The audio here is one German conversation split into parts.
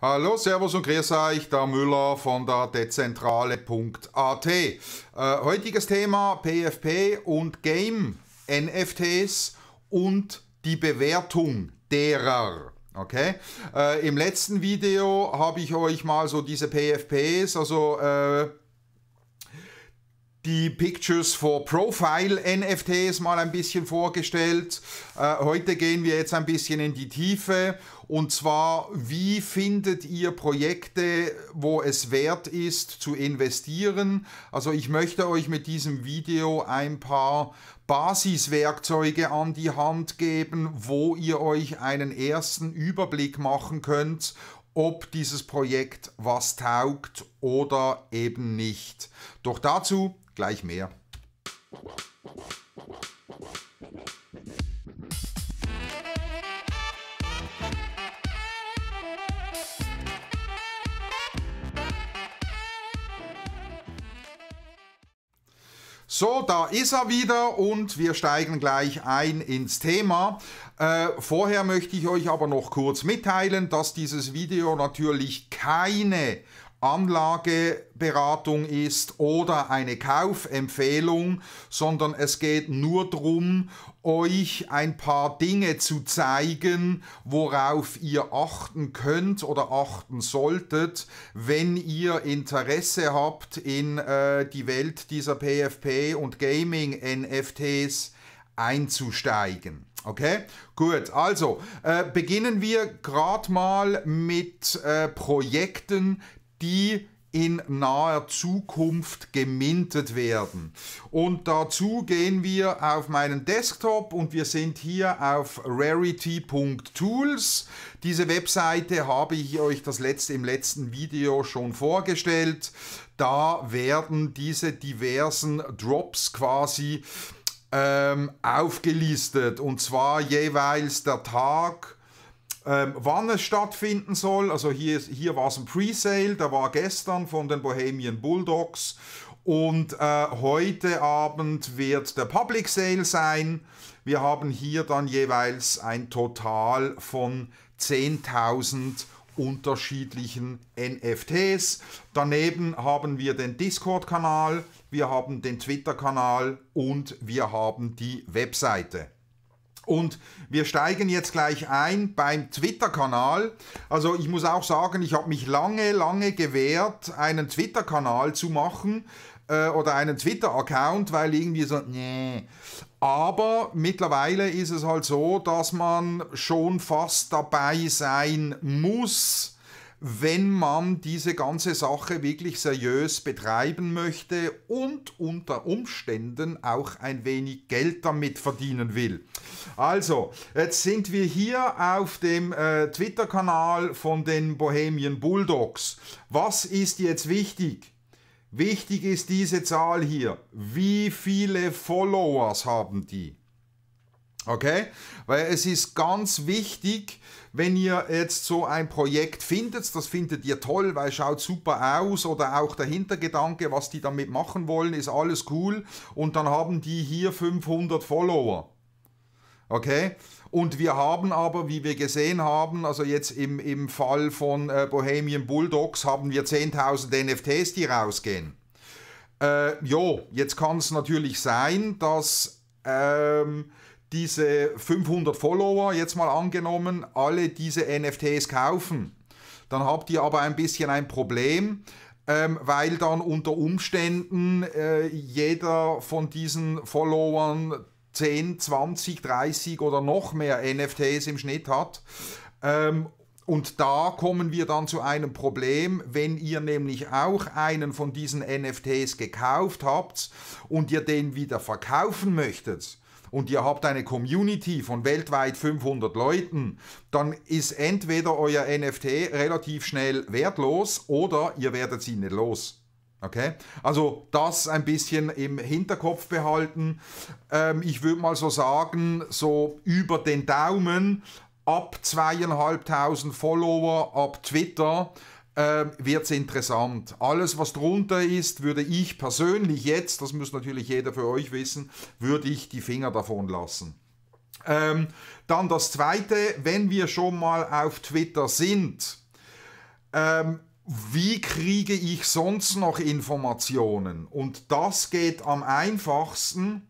Hallo, Servus und grüß euch, der Müller von der dezentrale.at. Äh, heutiges Thema PFP und Game NFTs und die Bewertung derer. Okay. Äh, Im letzten Video habe ich euch mal so diese PFPs, also äh, die Pictures for Profile NFTs mal ein bisschen vorgestellt. Äh, heute gehen wir jetzt ein bisschen in die Tiefe und zwar, wie findet ihr Projekte, wo es wert ist zu investieren? Also ich möchte euch mit diesem Video ein paar Basiswerkzeuge an die Hand geben, wo ihr euch einen ersten Überblick machen könnt, ob dieses Projekt was taugt oder eben nicht. Doch dazu Gleich mehr. So, da ist er wieder und wir steigen gleich ein ins Thema. Äh, vorher möchte ich euch aber noch kurz mitteilen, dass dieses Video natürlich keine Anlageberatung ist oder eine Kaufempfehlung, sondern es geht nur darum, euch ein paar Dinge zu zeigen, worauf ihr achten könnt oder achten solltet, wenn ihr Interesse habt, in äh, die Welt dieser PFP und Gaming-NFTs einzusteigen. Okay, gut. Also äh, beginnen wir gerade mal mit äh, Projekten, die in naher Zukunft gemintet werden. Und dazu gehen wir auf meinen Desktop und wir sind hier auf rarity.tools. Diese Webseite habe ich euch das letzte, im letzten Video schon vorgestellt. Da werden diese diversen Drops quasi ähm, aufgelistet und zwar jeweils der Tag, ähm, wann es stattfinden soll. Also hier, hier war es ein Presale, da war gestern von den Bohemian Bulldogs. Und äh, heute Abend wird der Public Sale sein. Wir haben hier dann jeweils ein Total von 10.000 unterschiedlichen NFTs. Daneben haben wir den Discord-Kanal, wir haben den Twitter-Kanal und wir haben die Webseite. Und wir steigen jetzt gleich ein beim Twitter-Kanal. Also ich muss auch sagen, ich habe mich lange, lange gewehrt, einen Twitter-Kanal zu machen äh, oder einen Twitter-Account, weil irgendwie so, nee. Aber mittlerweile ist es halt so, dass man schon fast dabei sein muss, wenn man diese ganze Sache wirklich seriös betreiben möchte und unter Umständen auch ein wenig Geld damit verdienen will. Also, jetzt sind wir hier auf dem äh, Twitter-Kanal von den Bohemian Bulldogs. Was ist jetzt wichtig? Wichtig ist diese Zahl hier. Wie viele Followers haben die? Okay? Weil es ist ganz wichtig, wenn ihr jetzt so ein Projekt findet, das findet ihr toll, weil es schaut super aus oder auch der Hintergedanke, was die damit machen wollen, ist alles cool und dann haben die hier 500 Follower. Okay? Und wir haben aber, wie wir gesehen haben, also jetzt im, im Fall von äh, Bohemian Bulldogs, haben wir 10.000 NFTs, die rausgehen. Äh, jo, jetzt kann es natürlich sein, dass... Ähm, diese 500 Follower, jetzt mal angenommen, alle diese NFTs kaufen, dann habt ihr aber ein bisschen ein Problem, ähm, weil dann unter Umständen äh, jeder von diesen Followern 10, 20, 30 oder noch mehr NFTs im Schnitt hat. Ähm, und da kommen wir dann zu einem Problem, wenn ihr nämlich auch einen von diesen NFTs gekauft habt und ihr den wieder verkaufen möchtet, und ihr habt eine Community von weltweit 500 Leuten, dann ist entweder euer NFT relativ schnell wertlos oder ihr werdet sie nicht los. Okay? Also das ein bisschen im Hinterkopf behalten. Ähm, ich würde mal so sagen, so über den Daumen ab zweieinhalbtausend Follower ab Twitter äh, wird es interessant. Alles, was drunter ist, würde ich persönlich jetzt, das muss natürlich jeder für euch wissen, würde ich die Finger davon lassen. Ähm, dann das Zweite, wenn wir schon mal auf Twitter sind, ähm, wie kriege ich sonst noch Informationen? Und das geht am einfachsten,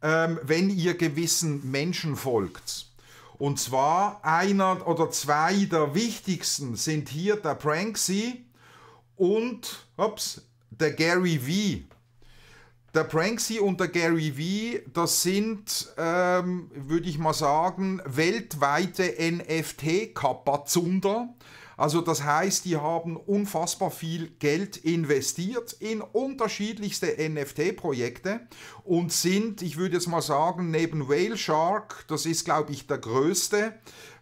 ähm, wenn ihr gewissen Menschen folgt. Und zwar einer oder zwei der wichtigsten sind hier der Pranksy und ups, der Gary V. Der Pranksy und der Gary V, das sind, ähm, würde ich mal sagen, weltweite NFT-Kapazunder. Also das heißt, die haben unfassbar viel Geld investiert in unterschiedlichste NFT-Projekte und sind, ich würde jetzt mal sagen, neben Whale Shark, das ist glaube ich der größte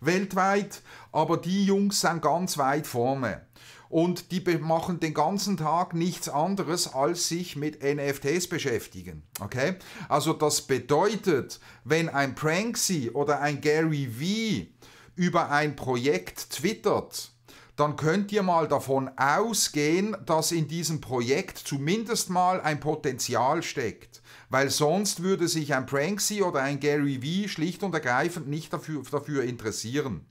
weltweit, aber die Jungs sind ganz weit vorne. Und die machen den ganzen Tag nichts anderes, als sich mit NFTs beschäftigen. Okay? Also das bedeutet, wenn ein Pranksy oder ein Gary Vee über ein Projekt twittert, dann könnt ihr mal davon ausgehen, dass in diesem Projekt zumindest mal ein Potenzial steckt. Weil sonst würde sich ein Pranksy oder ein Gary Vee schlicht und ergreifend nicht dafür, dafür interessieren.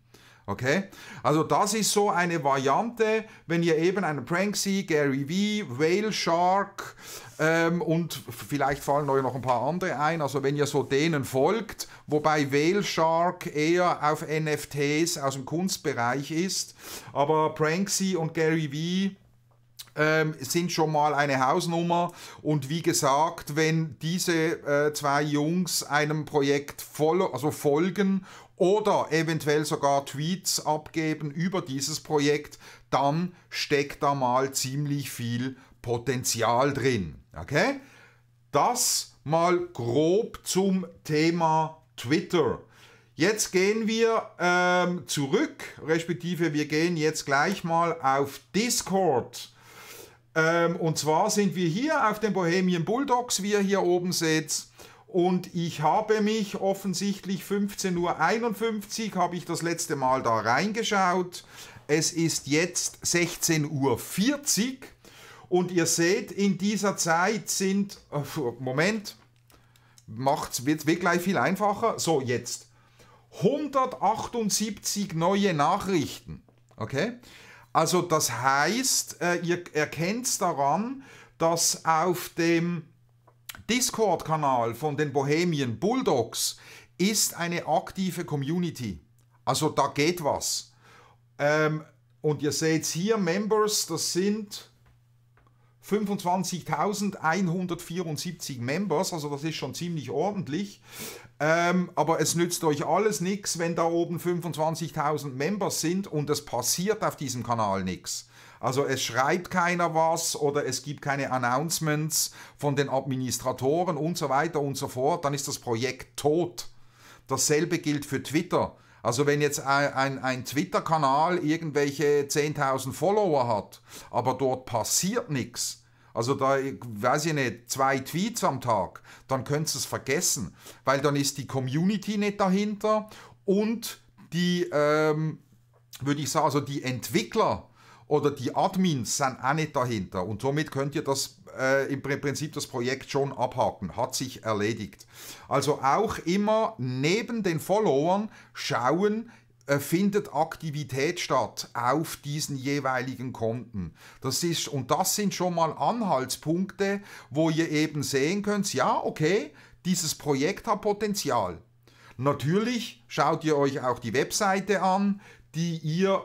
Okay? Also das ist so eine Variante, wenn ihr eben einen Pranksy, Gary V, Whale Shark ähm, und vielleicht fallen euch noch ein paar andere ein. Also wenn ihr so denen folgt, wobei Whale Shark eher auf NFTs aus dem Kunstbereich ist, aber Pranksy und Gary V ähm, sind schon mal eine Hausnummer. Und wie gesagt, wenn diese äh, zwei Jungs einem Projekt voll, also folgen oder eventuell sogar Tweets abgeben über dieses Projekt, dann steckt da mal ziemlich viel Potenzial drin. Okay? Das mal grob zum Thema Twitter. Jetzt gehen wir ähm, zurück, respektive wir gehen jetzt gleich mal auf Discord. Ähm, und zwar sind wir hier auf den Bohemian Bulldogs, wie ihr hier oben seht. Und ich habe mich offensichtlich 15.51 Uhr, habe ich das letzte Mal da reingeschaut. Es ist jetzt 16.40 Uhr. Und ihr seht, in dieser Zeit sind, äh, Moment, macht's, wird, wird gleich viel einfacher. So, jetzt. 178 neue Nachrichten. Okay? Also das heißt, äh, ihr erkennt es daran, dass auf dem Discord-Kanal von den Bohemian Bulldogs ist eine aktive Community. Also da geht was. Ähm, und ihr seht hier, Members, das sind 25.174 Members, also das ist schon ziemlich ordentlich. Ähm, aber es nützt euch alles nichts, wenn da oben 25.000 Members sind und es passiert auf diesem Kanal nichts. Also es schreibt keiner was oder es gibt keine Announcements von den Administratoren und so weiter und so fort, dann ist das Projekt tot. Dasselbe gilt für Twitter. Also wenn jetzt ein, ein, ein Twitter-Kanal irgendwelche 10.000 Follower hat, aber dort passiert nichts, also da, weiß ich nicht, zwei Tweets am Tag, dann könnt ihr es vergessen, weil dann ist die Community nicht dahinter und die, ähm, würde ich sagen, also die Entwickler, oder die Admins sind auch nicht dahinter. Und somit könnt ihr das äh, im Prinzip das Projekt schon abhaken. Hat sich erledigt. Also auch immer neben den Followern schauen, äh, findet Aktivität statt auf diesen jeweiligen Konten. Das ist, und das sind schon mal Anhaltspunkte, wo ihr eben sehen könnt, ja, okay, dieses Projekt hat Potenzial. Natürlich schaut ihr euch auch die Webseite an, die ihr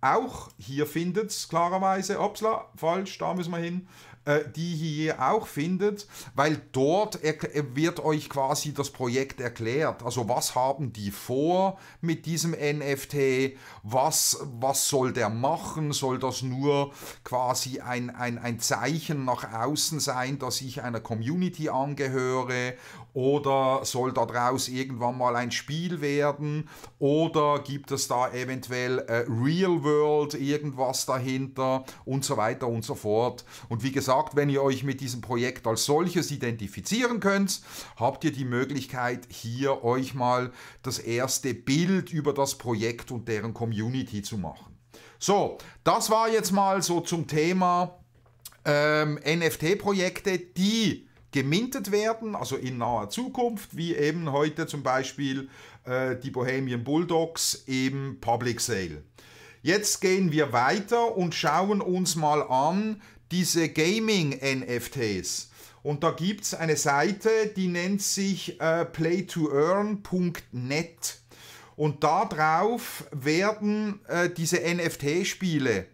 auch hier findet, klarerweise, upsla, falsch, da müssen wir hin, äh, die hier auch findet, weil dort äh, wird euch quasi das Projekt erklärt. Also was haben die vor mit diesem NFT, was, was soll der machen, soll das nur quasi ein, ein, ein Zeichen nach außen sein, dass ich einer Community angehöre oder soll daraus irgendwann mal ein Spiel werden? Oder gibt es da eventuell äh, Real World irgendwas dahinter und so weiter und so fort? Und wie gesagt, wenn ihr euch mit diesem Projekt als solches identifizieren könnt, habt ihr die Möglichkeit, hier euch mal das erste Bild über das Projekt und deren Community zu machen. So, das war jetzt mal so zum Thema ähm, NFT-Projekte, die gemintet werden, also in naher Zukunft, wie eben heute zum Beispiel äh, die Bohemian Bulldogs im Public Sale. Jetzt gehen wir weiter und schauen uns mal an diese Gaming-NFTs. Und da gibt es eine Seite, die nennt sich äh, playtoearn.net. Und darauf werden äh, diese NFT-Spiele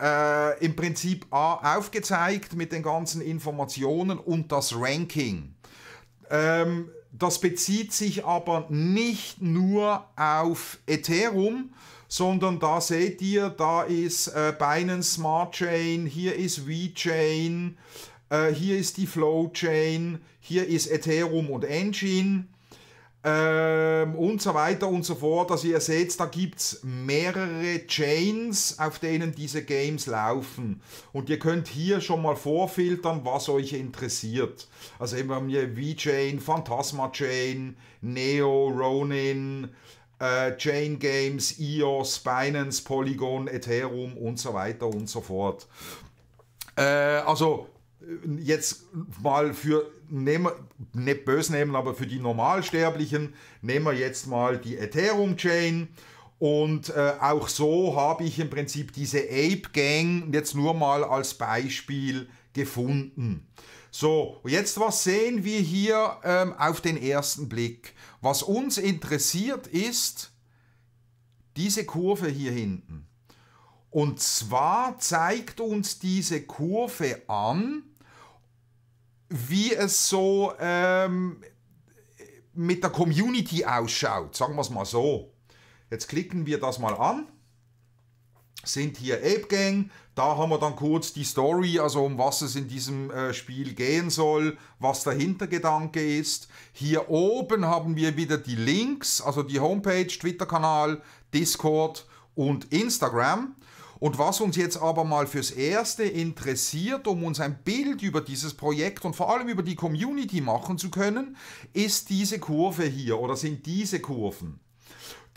äh, im Prinzip aufgezeigt mit den ganzen Informationen und das Ranking. Ähm, das bezieht sich aber nicht nur auf Ethereum, sondern da seht ihr, da ist äh, Binance Smart Chain, hier ist VeChain, äh, hier ist die Flow Chain, hier ist Ethereum und Engine ähm, und so weiter und so fort. Also ihr seht, da gibt es mehrere Chains, auf denen diese Games laufen. Und ihr könnt hier schon mal vorfiltern, was euch interessiert. Also eben haben wir V-Chain, Phantasma Chain, Neo, Ronin, äh, Chain Games, EOS, Binance, Polygon, Ethereum und so weiter und so fort. Äh, also jetzt mal für, nehmen, nicht böse nehmen, aber für die Normalsterblichen, nehmen wir jetzt mal die Ethereum Chain. Und äh, auch so habe ich im Prinzip diese Ape Gang jetzt nur mal als Beispiel gefunden. So, jetzt was sehen wir hier ähm, auf den ersten Blick? Was uns interessiert ist diese Kurve hier hinten. Und zwar zeigt uns diese Kurve an, wie es so ähm, mit der Community ausschaut. Sagen wir es mal so. Jetzt klicken wir das mal an. Sind hier Ape Gang, da haben wir dann kurz die Story, also um was es in diesem äh, Spiel gehen soll, was der Hintergedanke ist. Hier oben haben wir wieder die Links, also die Homepage, Twitter-Kanal, Discord und Instagram. Und was uns jetzt aber mal fürs Erste interessiert, um uns ein Bild über dieses Projekt und vor allem über die Community machen zu können, ist diese Kurve hier oder sind diese Kurven.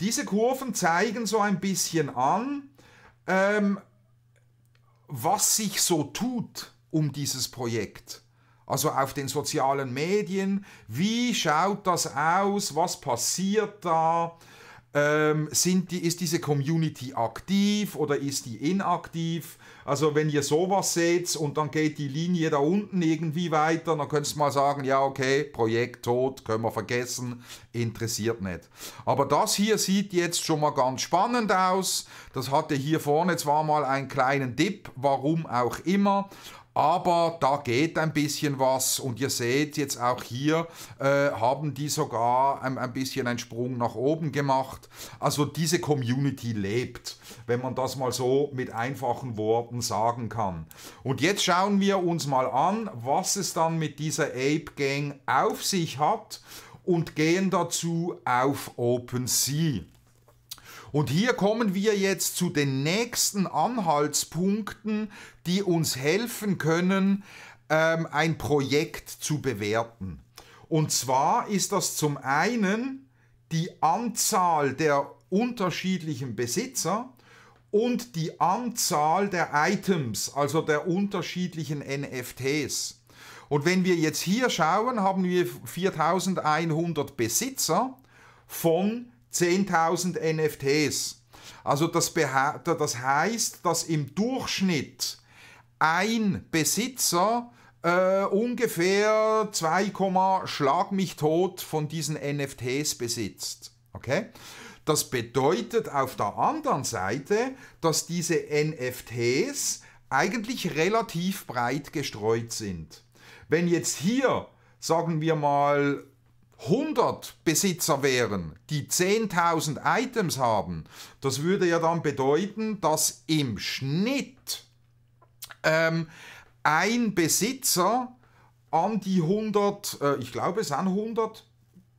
Diese Kurven zeigen so ein bisschen an, ähm, was sich so tut um dieses Projekt. Also auf den sozialen Medien, wie schaut das aus, was passiert da, ähm, sind die, ist diese Community aktiv oder ist die inaktiv? Also wenn ihr sowas seht und dann geht die Linie da unten irgendwie weiter, dann könntest du mal sagen, ja okay, Projekt tot, können wir vergessen, interessiert nicht. Aber das hier sieht jetzt schon mal ganz spannend aus. Das hatte hier vorne zwar mal einen kleinen Dip, warum auch immer, aber da geht ein bisschen was und ihr seht jetzt auch hier, äh, haben die sogar ein, ein, bisschen einen Sprung nach oben gemacht. Also diese Community lebt, wenn man das mal so mit einfachen Worten sagen kann. Und jetzt schauen wir uns mal an, was es dann mit dieser Ape Gang auf sich hat und gehen dazu auf OpenSea. Und hier kommen wir jetzt zu den nächsten Anhaltspunkten, die uns helfen können, ähm, ein Projekt zu bewerten. Und zwar ist das zum einen die Anzahl der unterschiedlichen Besitzer und die Anzahl der Items, also der unterschiedlichen NFTs. Und wenn wir jetzt hier schauen, haben wir 4100 Besitzer von 10.000 NFTs. Also das, das heißt, dass im Durchschnitt ein Besitzer äh, ungefähr 2, Schlag mich tot von diesen NFTs besitzt. Okay? Das bedeutet auf der anderen Seite, dass diese NFTs eigentlich relativ breit gestreut sind. Wenn jetzt hier, sagen wir mal, 100 Besitzer wären, die 10.000 Items haben, das würde ja dann bedeuten, dass im Schnitt ähm, ein Besitzer an die 100, äh, ich glaube es sind 100,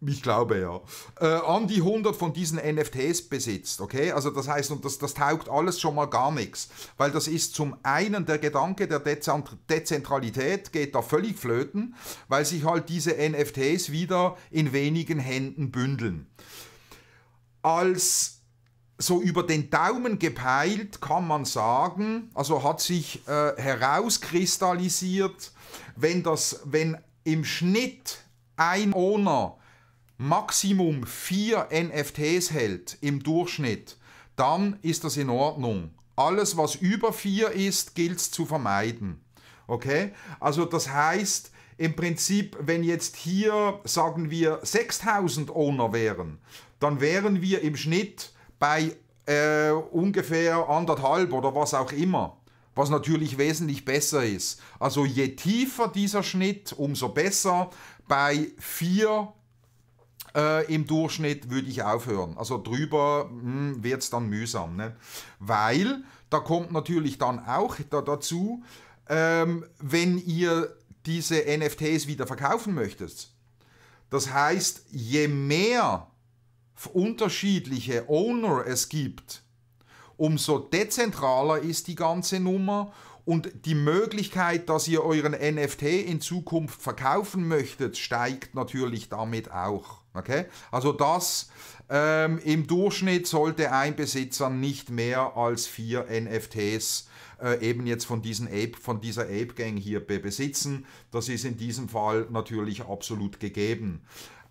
ich glaube ja. Äh, an die 100 von diesen NFTs besitzt, okay? Also das heißt, und das, das taugt alles schon mal gar nichts, weil das ist zum einen der Gedanke der Dezent Dezentralität geht da völlig flöten, weil sich halt diese NFTs wieder in wenigen Händen bündeln. Als so über den Daumen gepeilt kann man sagen, also hat sich äh, herauskristallisiert, wenn das, wenn im Schnitt ein Owner Maximum vier NFTs hält im Durchschnitt, dann ist das in Ordnung. Alles, was über vier ist, gilt es zu vermeiden. Okay? Also das heißt, im Prinzip, wenn jetzt hier, sagen wir, 6000 Owner wären, dann wären wir im Schnitt bei äh, ungefähr anderthalb oder was auch immer. Was natürlich wesentlich besser ist. Also je tiefer dieser Schnitt, umso besser. Bei vier äh, im Durchschnitt würde ich aufhören. Also drüber hm, wird es dann mühsam. Ne? Weil, da kommt natürlich dann auch da, dazu, ähm, wenn ihr diese NFTs wieder verkaufen möchtet. Das heißt, je mehr unterschiedliche Owner es gibt, umso dezentraler ist die ganze Nummer und die Möglichkeit, dass ihr euren NFT in Zukunft verkaufen möchtet, steigt natürlich damit auch. Okay? Also das ähm, im Durchschnitt sollte ein Besitzer nicht mehr als vier NFTs äh, eben jetzt von, diesen Ape, von dieser Ape Gang hier besitzen. Das ist in diesem Fall natürlich absolut gegeben.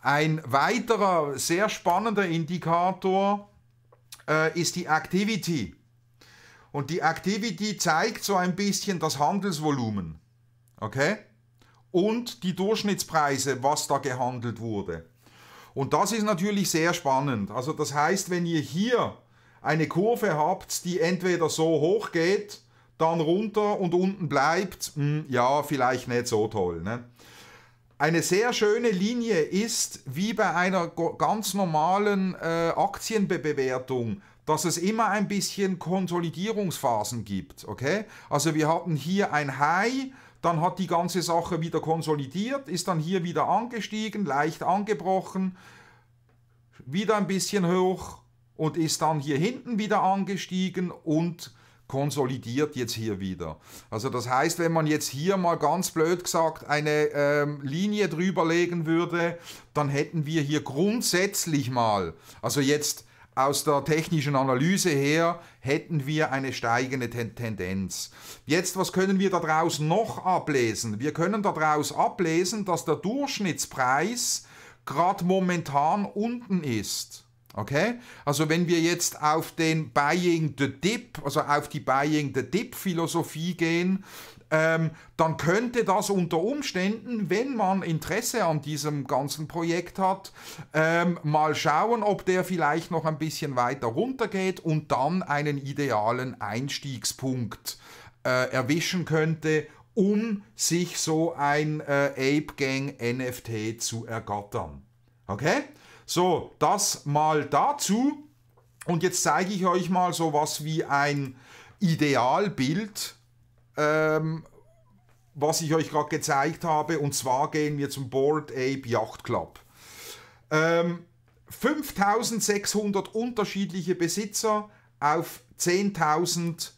Ein weiterer sehr spannender Indikator äh, ist die Activity. Und die Activity zeigt so ein bisschen das Handelsvolumen. Okay? Und die Durchschnittspreise, was da gehandelt wurde. Und das ist natürlich sehr spannend. Also das heißt, wenn ihr hier eine Kurve habt, die entweder so hoch geht, dann runter und unten bleibt, mh, hm, ja, vielleicht nicht so toll. Ne? Eine sehr schöne Linie ist, wie bei einer ganz normalen äh, Aktienbewertung, dass es immer ein bisschen Konsolidierungsphasen gibt. Okay? Also wir hatten hier ein High, dann hat die ganze Sache wieder konsolidiert, ist dann hier wieder angestiegen, leicht angebrochen, wieder ein bisschen hoch und ist dann hier hinten wieder angestiegen und konsolidiert jetzt hier wieder. Also das heißt, wenn man jetzt hier mal ganz blöd gesagt eine ähm, Linie drüber legen würde, dann hätten wir hier grundsätzlich mal, also jetzt aus der technischen Analyse her hätten wir eine steigende Tendenz. Jetzt, was können wir daraus noch ablesen? Wir können daraus ablesen, dass der Durchschnittspreis gerade momentan unten ist. Okay? Also wenn wir jetzt auf den Buying the Dip, also auf die Buying the Dip Philosophie gehen, ähm, dann könnte das unter Umständen, wenn man Interesse an diesem ganzen Projekt hat, ähm, mal schauen, ob der vielleicht noch ein bisschen weiter runter geht und dann einen idealen Einstiegspunkt äh, erwischen könnte, um sich so ein äh, Ape Gang NFT zu ergattern. Okay? So, das mal dazu. Und jetzt zeige ich euch mal so was wie ein Idealbild, ähm, was ich euch gerade gezeigt habe. Und zwar gehen wir zum Board Ape Yacht Club. Ähm, 5600 unterschiedliche Besitzer auf 10.000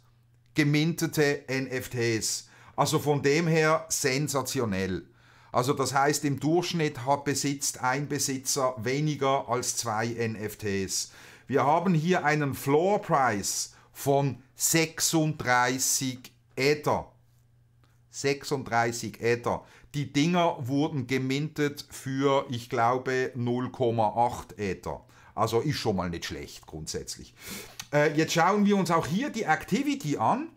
gemintete NFTs. Also von dem her sensationell. Also das heißt, im Durchschnitt hat, besitzt ein Besitzer weniger als zwei NFTs. Wir haben hier einen Floor Price von 36 Ether. 36 Ether. Die Dinger wurden gemintet für, ich glaube, 0,8 Ether. Also ist schon mal nicht schlecht grundsätzlich. Äh, jetzt schauen wir uns auch hier die Activity an.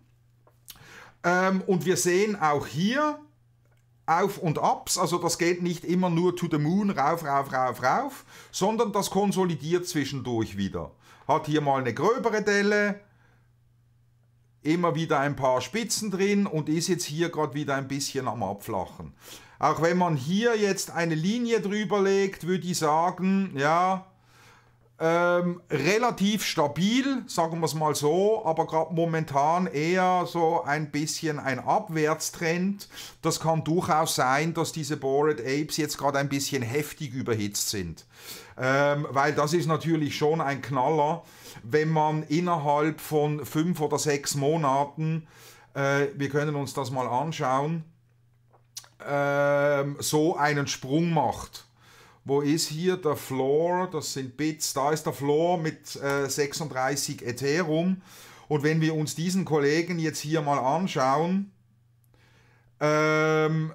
Ähm, und wir sehen auch hier, auf und Abs, also das geht nicht immer nur to the moon, rauf, rauf, rauf, rauf, sondern das konsolidiert zwischendurch wieder. Hat hier mal eine gröbere Delle, immer wieder ein paar Spitzen drin und ist jetzt hier gerade wieder ein bisschen am Abflachen. Auch wenn man hier jetzt eine Linie drüber legt, würde ich sagen, ja, ähm, relativ stabil, sagen wir es mal so, aber gerade momentan eher so ein bisschen ein Abwärtstrend. Das kann durchaus sein, dass diese Bored Apes jetzt gerade ein bisschen heftig überhitzt sind. Ähm, weil das ist natürlich schon ein Knaller, wenn man innerhalb von fünf oder sechs Monaten, äh, wir können uns das mal anschauen, äh, so einen Sprung macht wo ist hier der Floor? Das sind Bits. Da ist der Floor mit äh, 36 Ethereum. Und wenn wir uns diesen Kollegen jetzt hier mal anschauen, ähm,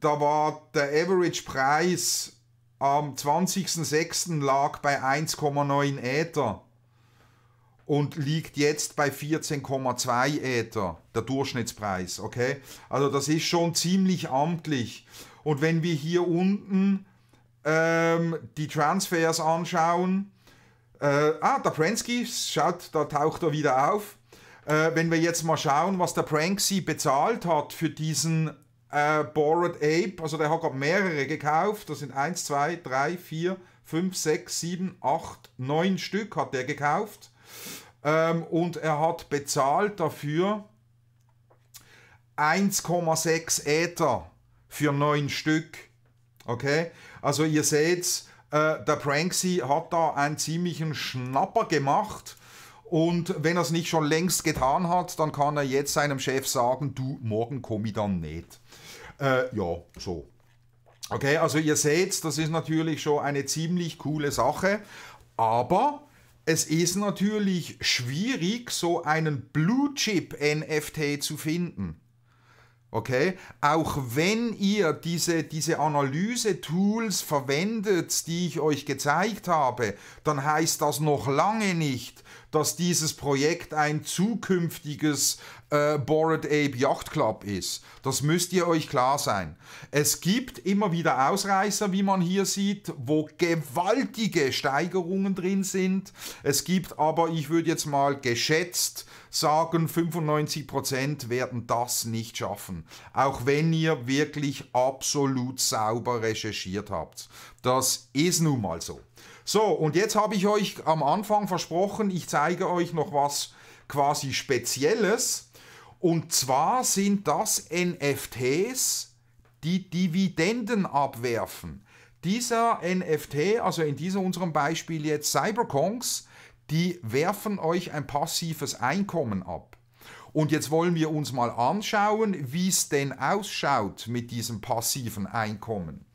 da war der Average Preis am 20.06. lag bei 1,9 Ether und liegt jetzt bei 14,2 Ether, der Durchschnittspreis. Okay? Also das ist schon ziemlich amtlich. Und wenn wir hier unten ähm, die Transfers anschauen. Äh, ah, der Prensky, schaut, da taucht er wieder auf. Äh, wenn wir jetzt mal schauen, was der Pranksy bezahlt hat für diesen äh, Bored Ape, also der hat gerade mehrere gekauft, das sind 1, 2, 3, 4, 5, 6, 7, 8, 9 Stück hat der gekauft. Ähm, und er hat bezahlt dafür 1,6 Äther für 9 Stück. Okay? Also ihr seht, äh, der Pranksy hat da einen ziemlichen Schnapper gemacht. Und wenn er es nicht schon längst getan hat, dann kann er jetzt seinem Chef sagen, du, morgen komme ich dann nicht. Äh, ja, so. Okay, also ihr seht, das ist natürlich schon eine ziemlich coole Sache. Aber es ist natürlich schwierig, so einen Blue Chip NFT zu finden. Okay? Auch wenn ihr diese, diese Analyse-Tools verwendet, die ich euch gezeigt habe, dann heißt das noch lange nicht, dass dieses Projekt ein zukünftiges, äh, Bored Ape Yacht Club ist. Das müsst ihr euch klar sein. Es gibt immer wieder Ausreißer, wie man hier sieht, wo gewaltige Steigerungen drin sind. Es gibt aber, ich würde jetzt mal geschätzt sagen, 95% werden das nicht schaffen. Auch wenn ihr wirklich absolut sauber recherchiert habt. Das ist nun mal so. So, und jetzt habe ich euch am Anfang versprochen, ich zeige euch noch was quasi Spezielles. Und zwar sind das NFTs, die Dividenden abwerfen. Dieser NFT, also in diesem unserem Beispiel jetzt Cyberkongs, die werfen euch ein passives Einkommen ab. Und jetzt wollen wir uns mal anschauen, wie es denn ausschaut mit diesem passiven Einkommen.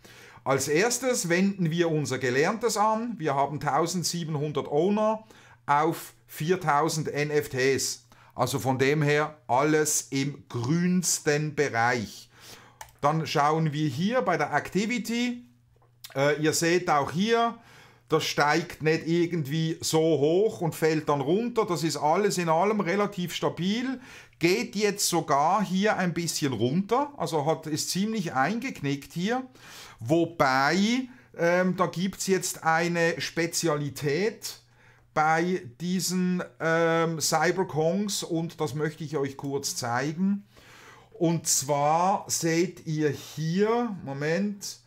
Als erstes wenden wir unser Gelerntes an. Wir haben 1700 Owner auf 4000 NFTs. Also von dem her alles im grünsten Bereich. Dann schauen wir hier bei der Activity. Äh, ihr seht auch hier, das steigt nicht irgendwie so hoch und fällt dann runter. Das ist alles in allem relativ stabil. Geht jetzt sogar hier ein bisschen runter. Also hat, ist ziemlich eingeknickt hier. Wobei, ähm, da gibt es jetzt eine Spezialität bei diesen ähm, Kongs und das möchte ich euch kurz zeigen. Und zwar seht ihr hier, Moment,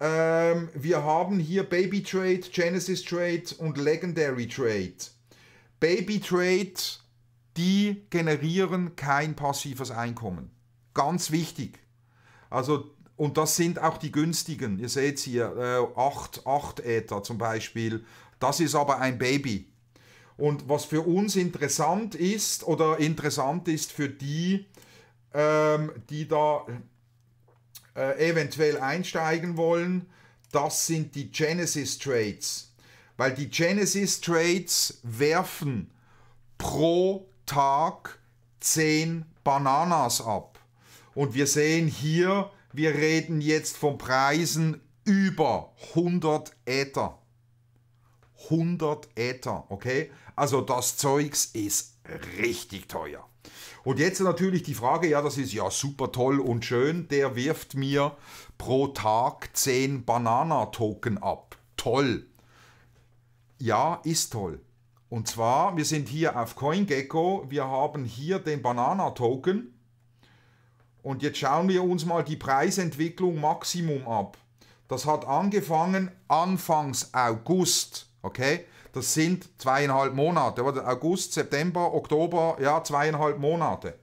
ähm, wir haben hier Baby Trade, Genesis Trade und Legendary Trade. Baby Trade, die generieren kein passives Einkommen. Ganz wichtig. Also, und das sind auch die günstigen. Ihr seht hier, äh, 8, 8 Ether zum Beispiel das ist aber ein Baby. Und was für uns interessant ist oder interessant ist für die, ähm, die da äh, eventuell einsteigen wollen, das sind die Genesis Trades. Weil die Genesis Trades werfen pro Tag 10 Bananas ab. Und wir sehen hier, wir reden jetzt von Preisen über 100 Äther. 100 Äther, okay? Also das Zeugs ist richtig teuer. Und jetzt natürlich die Frage, ja, das ist ja super toll und schön, der wirft mir pro Tag 10 Banana-Token ab. Toll. Ja, ist toll. Und zwar, wir sind hier auf CoinGecko, wir haben hier den Banana-Token. Und jetzt schauen wir uns mal die Preisentwicklung Maximum ab. Das hat angefangen Anfangs August Okay? Das sind zweieinhalb Monate. August, September, Oktober, ja, zweieinhalb Monate.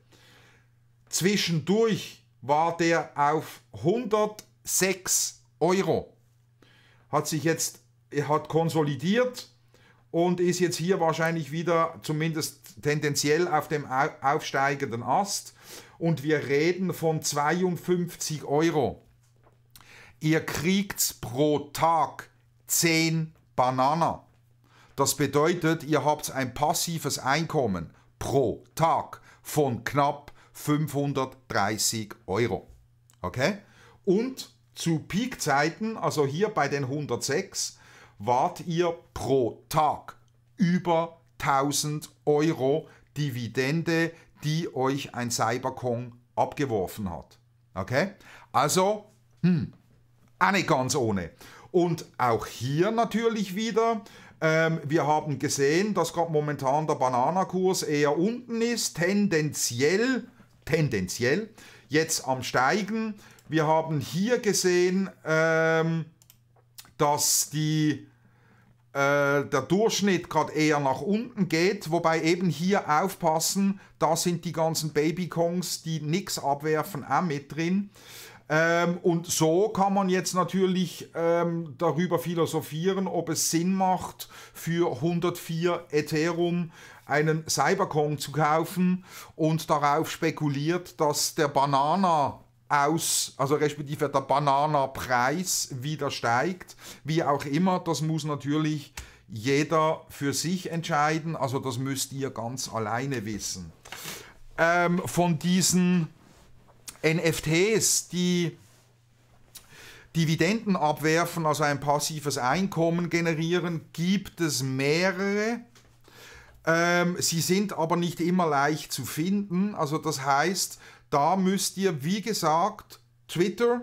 Zwischendurch war der auf 106 Euro. Hat sich jetzt, hat konsolidiert und ist jetzt hier wahrscheinlich wieder zumindest tendenziell auf dem aufsteigenden Ast. Und wir reden von 52 Euro. Ihr kriegt's pro Tag 10 Euro. Banana. Das bedeutet, ihr habt ein passives Einkommen pro Tag von knapp 530 Euro. Okay? Und zu Peakzeiten, also hier bei den 106, wart ihr pro Tag über 1000 Euro Dividende, die euch ein Cyberkong abgeworfen hat. Okay? Also, hm, auch nicht ganz ohne. Und auch hier natürlich wieder, ähm, wir haben gesehen, dass gerade momentan der Bananakurs eher unten ist, tendenziell, tendenziell jetzt am Steigen. Wir haben hier gesehen, ähm, dass die, äh, der Durchschnitt gerade eher nach unten geht, wobei eben hier aufpassen, da sind die ganzen Babykongs, die nichts abwerfen, auch mit drin. Ähm, und so kann man jetzt natürlich ähm, darüber philosophieren, ob es Sinn macht, für 104 Ethereum einen Cyberkong zu kaufen und darauf spekuliert, dass der Banana aus, also respektive der Bananapreis wieder steigt, wie auch immer, das muss natürlich jeder für sich entscheiden, also das müsst ihr ganz alleine wissen. Ähm, von diesen NFTs, die Dividenden abwerfen, also ein passives Einkommen generieren, gibt es mehrere. Ähm, sie sind aber nicht immer leicht zu finden. Also das heißt, da müsst ihr, wie gesagt, Twitter,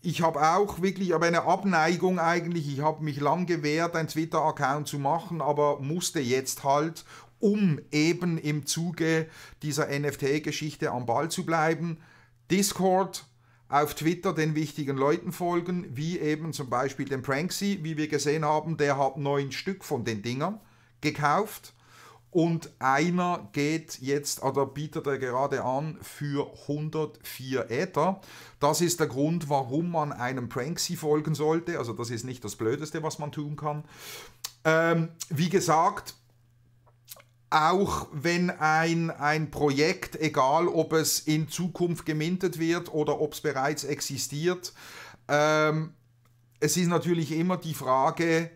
ich habe auch wirklich aber eine Abneigung eigentlich. Ich habe mich lang gewehrt, einen Twitter-Account zu machen, aber musste jetzt halt um eben im Zuge dieser NFT-Geschichte am Ball zu bleiben. Discord, auf Twitter den wichtigen Leuten folgen, wie eben zum Beispiel den Pranksy, wie wir gesehen haben, der hat neun Stück von den Dingern gekauft und einer geht jetzt oder bietet er gerade an für 104 Ether. Das ist der Grund, warum man einem Pranksy folgen sollte. Also das ist nicht das Blödeste, was man tun kann. Ähm, wie gesagt, auch wenn ein, ein Projekt, egal ob es in Zukunft gemintet wird oder ob es bereits existiert, ähm, es ist natürlich immer die Frage,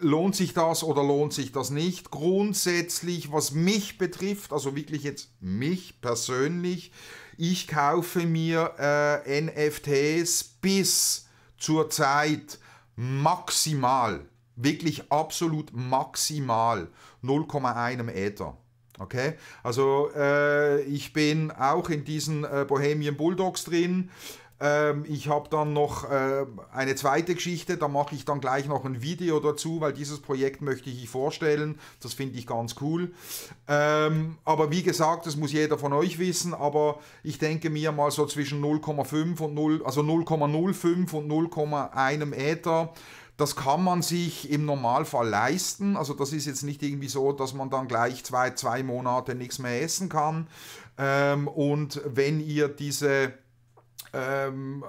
lohnt sich das oder lohnt sich das nicht? Grundsätzlich, was mich betrifft, also wirklich jetzt mich persönlich, ich kaufe mir äh, NFTs bis zur Zeit maximal Wirklich absolut maximal 0,1 Äther. Okay, also äh, ich bin auch in diesen äh, Bohemian Bulldogs drin. Ähm, ich habe dann noch äh, eine zweite Geschichte, da mache ich dann gleich noch ein Video dazu, weil dieses Projekt möchte ich vorstellen. Das finde ich ganz cool. Ähm, aber wie gesagt, das muss jeder von euch wissen, aber ich denke mir mal so zwischen 0,5 und 0, also 0,05 und 0,1 Äther. Das kann man sich im Normalfall leisten. Also das ist jetzt nicht irgendwie so, dass man dann gleich zwei, zwei Monate nichts mehr essen kann. Ähm, und wenn ihr diese ähm,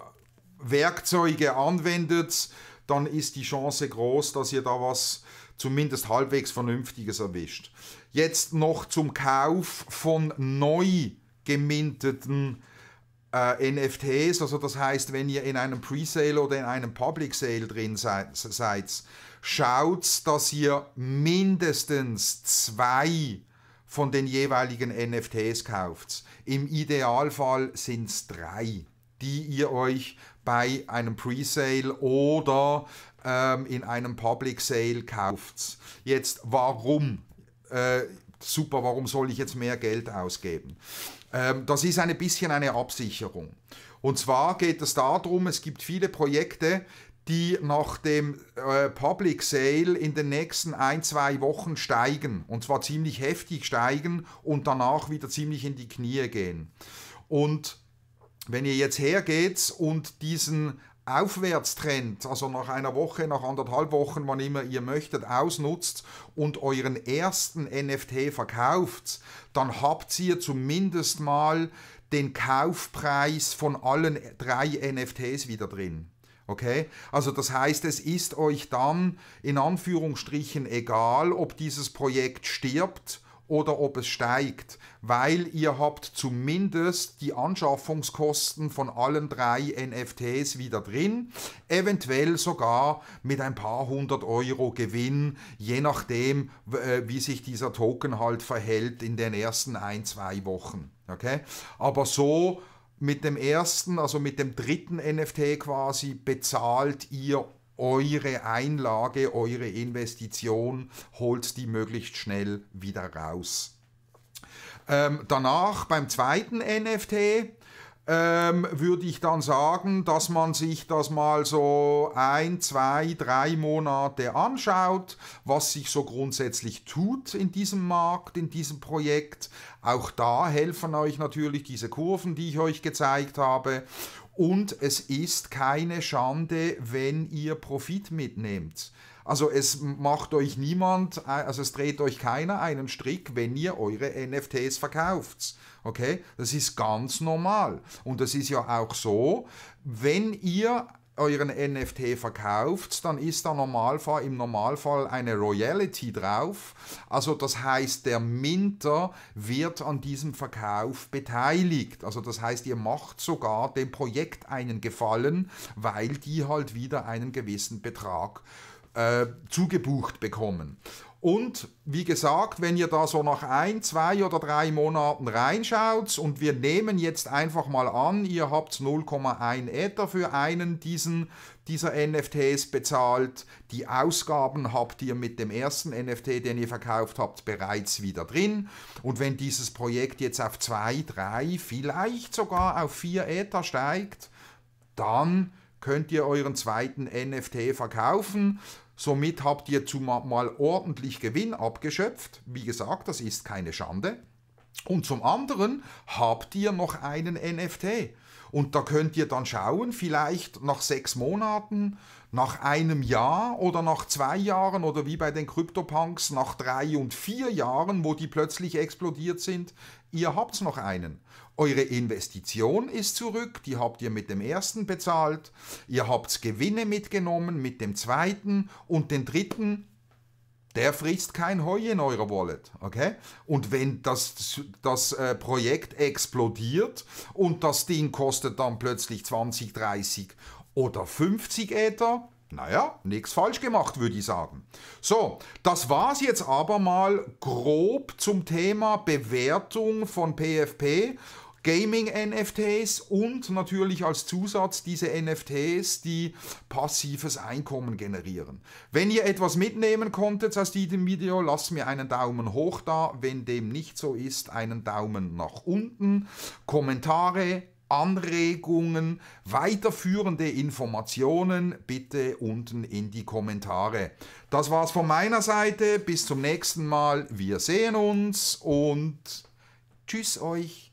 Werkzeuge anwendet, dann ist die Chance groß, dass ihr da was zumindest halbwegs Vernünftiges erwischt. Jetzt noch zum Kauf von neu geminteten äh, NFTs, also das heißt, wenn ihr in einem Pre-Sale oder in einem Public Sale drin seid, schaut, dass ihr mindestens zwei von den jeweiligen NFTs kauft. Im Idealfall sind es drei, die ihr euch bei einem Pre-Sale oder ähm, in einem Public Sale kauft. Jetzt, warum? Äh, super, warum soll ich jetzt mehr Geld ausgeben? Ähm, das ist ein bisschen eine Absicherung. Und zwar geht es darum, es gibt viele Projekte, die nach dem äh, Public Sale in den nächsten ein, zwei Wochen steigen. Und zwar ziemlich heftig steigen und danach wieder ziemlich in die Knie gehen. Und wenn ihr jetzt hergeht und diesen Aufwärtstrend, also nach einer Woche, nach anderthalb Wochen, wann immer ihr möchtet, ausnutzt und euren ersten NFT verkauft, dann habt ihr zumindest mal den Kaufpreis von allen drei NFTs wieder drin. Okay? Also das heißt, es ist euch dann in Anführungsstrichen egal, ob dieses Projekt stirbt oder ob es steigt, weil ihr habt zumindest die Anschaffungskosten von allen drei NFTs wieder drin, eventuell sogar mit ein paar hundert Euro Gewinn, je nachdem, äh, wie sich dieser Token halt verhält in den ersten ein, zwei Wochen. Okay? Aber so mit dem ersten, also mit dem dritten NFT quasi, bezahlt ihr eure Einlage, eure Investition, holt die möglichst schnell wieder raus. Ähm, danach beim zweiten NFT ähm, würde ich dann sagen, dass man sich das mal so ein, zwei, drei Monate anschaut, was sich so grundsätzlich tut in diesem Markt, in diesem Projekt. Auch da helfen euch natürlich diese Kurven, die ich euch gezeigt habe. Und es ist keine Schande, wenn ihr Profit mitnehmt. Also es macht euch niemand, äh, also es dreht euch keiner einen Strick, wenn ihr eure NFTs verkauft. Okay? Das ist ganz normal. Und das ist ja auch so, wenn ihr euren NFT verkauft, dann ist da Normalfall, im Normalfall eine Royalty drauf. Also das heißt, der Minter wird an diesem Verkauf beteiligt. Also das heißt, ihr macht sogar dem Projekt einen Gefallen, weil die halt wieder einen gewissen Betrag äh, zugebucht bekommen. Und wie gesagt, wenn ihr da so nach ein, zwei oder drei Monaten reinschaut und wir nehmen jetzt einfach mal an, ihr habt 0,1 Ether für einen diesen, dieser NFTs bezahlt, die Ausgaben habt ihr mit dem ersten NFT, den ihr verkauft habt, bereits wieder drin. Und wenn dieses Projekt jetzt auf zwei, drei, vielleicht sogar auf vier Ether steigt, dann könnt ihr euren zweiten NFT verkaufen Somit habt ihr zumal ordentlich Gewinn abgeschöpft. Wie gesagt, das ist keine Schande. Und zum anderen habt ihr noch einen NFT. Und da könnt ihr dann schauen, vielleicht nach sechs Monaten, nach einem Jahr oder nach zwei Jahren oder wie bei den CryptoPunks nach drei und vier Jahren, wo die plötzlich explodiert sind, ihr habt noch einen. Eure Investition ist zurück, die habt ihr mit dem ersten bezahlt. Ihr habt Gewinne mitgenommen mit dem zweiten und den dritten. Der frisst kein Heu in eurer Wallet, okay? Und wenn das, das äh, Projekt explodiert und das Ding kostet dann plötzlich 20, 30 oder 50 Ether, naja, nichts falsch gemacht, würde ich sagen. So, das war es jetzt aber mal grob zum Thema Bewertung von PFP Gaming-NFTs und natürlich als Zusatz diese NFTs, die passives Einkommen generieren. Wenn ihr etwas mitnehmen konntet aus diesem Video, lasst mir einen Daumen hoch da. Wenn dem nicht so ist, einen Daumen nach unten. Kommentare, Anregungen, weiterführende Informationen bitte unten in die Kommentare. Das war's von meiner Seite. Bis zum nächsten Mal. Wir sehen uns und tschüss euch.